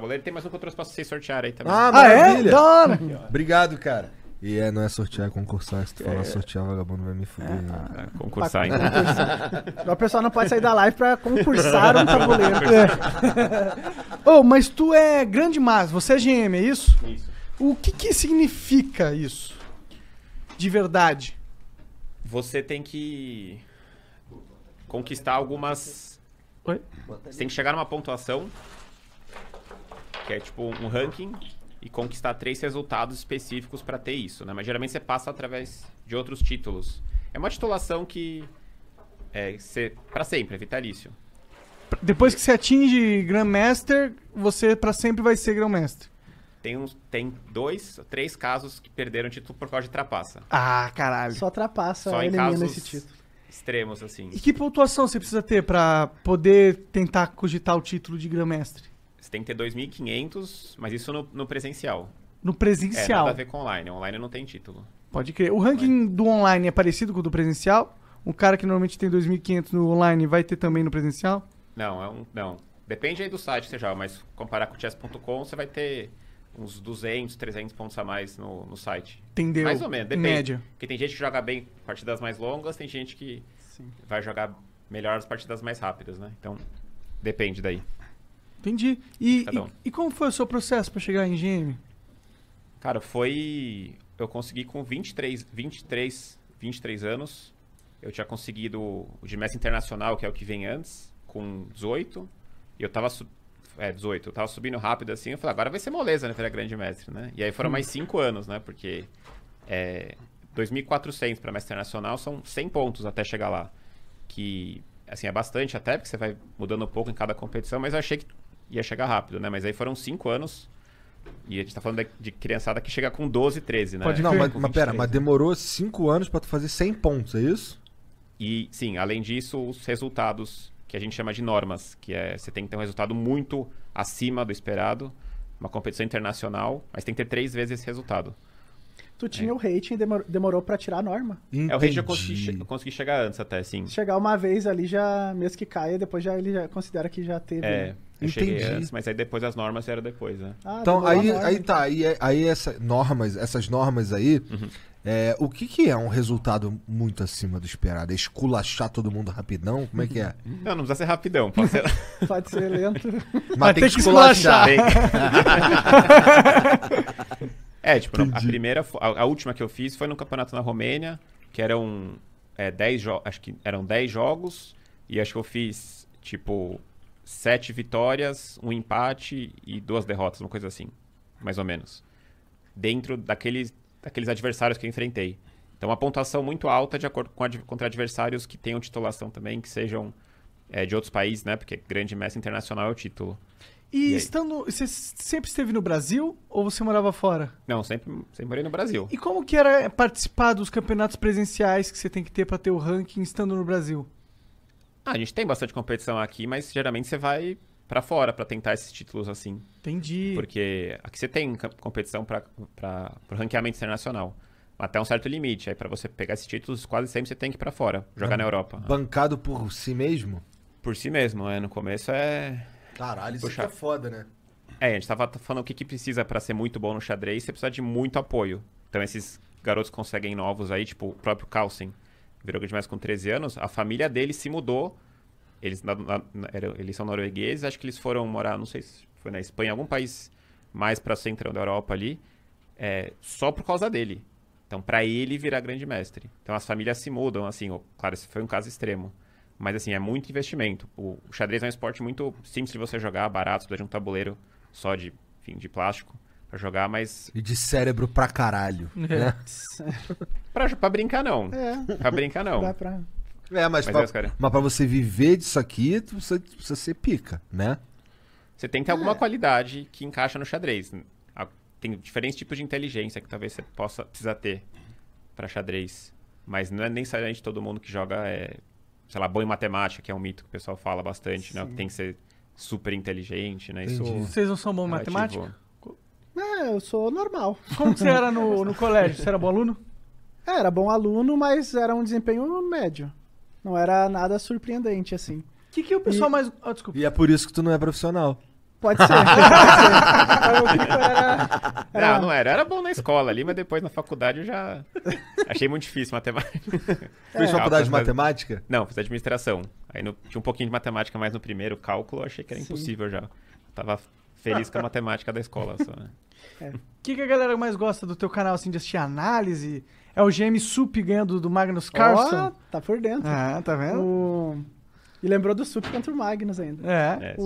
Cavaleiro tem mais um que eu trouxe pra vocês sortearem aí também. Ah, ah é? maravilha! Da Obrigado, cara. E é, não é sortear, é concursar. Se tu falar é. sortear, vagabundo vai me fuder. É. né? Ah, Concursar, então. O pessoal não pode sair da live pra concursar um tabuleiro. É. Ô, mas tu é grande mas, você é GM, é isso? Isso. O que que significa isso? De verdade. Você tem que conquistar algumas. Oi? Você tem que chegar numa pontuação que é tipo um ranking e conquistar três resultados específicos para ter isso, né? Mas geralmente você passa através de outros títulos. É uma titulação que é ser para sempre, é vitalício. Depois que você atinge Grandmaster, você para sempre vai ser Grandmaster. Tem, uns, tem dois, três casos que perderam título por causa de trapaça. Ah, caralho. Só trapaça Só elimina em casos esse título. extremos, assim. E que pontuação você precisa ter para poder tentar cogitar o título de Grandmaster? Você tem que ter 2.500, mas isso no, no presencial. No presencial. É, nada a ver com online. Online não tem título. Pode crer. O ranking online. do online é parecido com o do presencial? Um cara que normalmente tem 2.500 no online vai ter também no presencial? Não, é um, não. Depende aí do site seja. você mas comparar com o chess.com, você vai ter uns 200, 300 pontos a mais no, no site. Entendeu? Mais ou menos, depende. Média. Porque tem gente que joga bem partidas mais longas, tem gente que Sim. vai jogar melhor as partidas mais rápidas, né? Então, depende daí. Entendi. E, um. e, e, como foi o seu processo para chegar em GM? Cara, foi. Eu consegui com 23, 23, 23 anos. Eu tinha conseguido o de mestre internacional, que é o que vem antes, com 18. E eu tava. É, 18. Eu tava subindo rápido assim. Eu falei, agora vai ser moleza, né? a grande mestre, né? E aí foram hum. mais 5 anos, né? Porque. É, 2.400 para mestre internacional são 100 pontos até chegar lá. Que, assim, é bastante até, porque você vai mudando um pouco em cada competição. Mas eu achei que ia chegar rápido, né? Mas aí foram cinco anos. E a gente tá falando de, criançada que chega com 12, 13, né? Pode não, mas, mas pera, mas demorou cinco anos para tu fazer 100 pontos, é isso? E sim, além disso, os resultados que a gente chama de normas, que é você tem que ter um resultado muito acima do esperado, uma competição internacional, mas tem que ter três vezes esse resultado tu tinha é. o rating e demor demorou para tirar a norma. Entendi. É, o rating eu consegui, eu consegui chegar antes até, sim. chegar uma vez ali, já mesmo que caia, depois já ele já considera que já teve. É. Né? Eu Entendi. Antes, mas aí depois as normas era depois, né? Ah, então, aí, aí tá, aí, é, aí essa, normas, essas normas aí, uhum. é, o que que é um resultado muito acima do esperado? É esculachar todo mundo rapidão? Como é que é? Uhum. Não, não precisa ser rapidão, pode ser... pode ser lento. Mas, mas tem, tem, que esculachar. esculachar. É, tipo, a primeira, a, a, última que eu fiz foi no campeonato na Romênia, que eram é, 10 acho que eram 10 jogos, e acho que eu fiz, tipo, sete vitórias, um empate e duas derrotas, uma coisa assim, mais ou menos. Dentro daqueles, daqueles adversários que eu enfrentei. Então, uma pontuação muito alta de acordo com ad, contra adversários que tenham titulação também, que sejam é, de outros países, né? Porque grande mestre internacional é o título. E, e estando. Você sempre esteve no Brasil ou você morava fora? Não, sempre, sempre morei no Brasil. E como que era participar dos campeonatos presenciais que você tem que ter para ter o ranking estando no Brasil? Ah, a gente tem bastante competição aqui, mas geralmente você vai para fora para tentar esses títulos assim. Entendi. Porque aqui você tem competição para o ranqueamento internacional até um certo limite. Aí para você pegar esses títulos, quase sempre você tem que ir para fora, jogar é na Europa. Bancado por si mesmo? Por si mesmo, é. No começo é Caralho, isso Puxa. é foda, né? É, a gente tava falando o que, que precisa para ser muito bom no xadrez, você precisa de muito apoio. Então esses garotos conseguem novos aí, tipo o próprio Carlsen, virou grande mestre com 13 anos, a família dele se mudou. Eles, na, na, eles são noruegueses, acho que eles foram morar, não sei se foi na Espanha, algum país mais para centrão da Europa ali, é, só por causa dele. Então, para ele virar grande mestre. Então, as famílias se mudam, assim, claro, esse foi um caso extremo. Mas assim, é muito investimento. O, o xadrez é um esporte muito simples de você jogar, barato, você precisa de um tabuleiro só de, enfim, de plástico pra jogar, mas. E de cérebro pra caralho. É. Né? pra, pra, brincar, não. É. Pra brincar, não. Dá pra. É, mas, mas, pra, é mas pra você viver disso aqui, você precisa, ser pica, né? Você tem que ter é. alguma qualidade que encaixa no xadrez. Tem diferentes tipos de inteligência que talvez você possa precisar ter para xadrez. Mas não é nem necessariamente todo mundo que joga é sei lá, bom em matemática, que é um mito que o pessoal fala bastante, né? Que tem que ser super inteligente, né? Isso Vocês não são bons em matemática? É, eu sou normal. Como que você era no, no colégio? Você era bom aluno? É, era bom aluno, mas era um desempenho médio. Não era nada surpreendente, assim. O que, que o pessoal e... mais. Oh, desculpa. E é por isso que tu não é profissional. Pode ser. Pode ser. Era, era... Não, não era. Era bom na escola ali, mas depois na faculdade eu já achei muito difícil matemática. É. faculdade de matemática? Não, fiz administração. Aí no... tinha um pouquinho de matemática mais no primeiro cálculo, achei que era Sim. impossível já. tava feliz com a matemática da escola. Só. Né? É. O que, que a galera mais gosta do teu canal, assim, de assistir análise? É o GM Sup ganhando do Magnus Carlson? Oh, tá por dentro. Ah, tá vendo? O... E lembrou do Sup contra o Magnus ainda. É. é. O...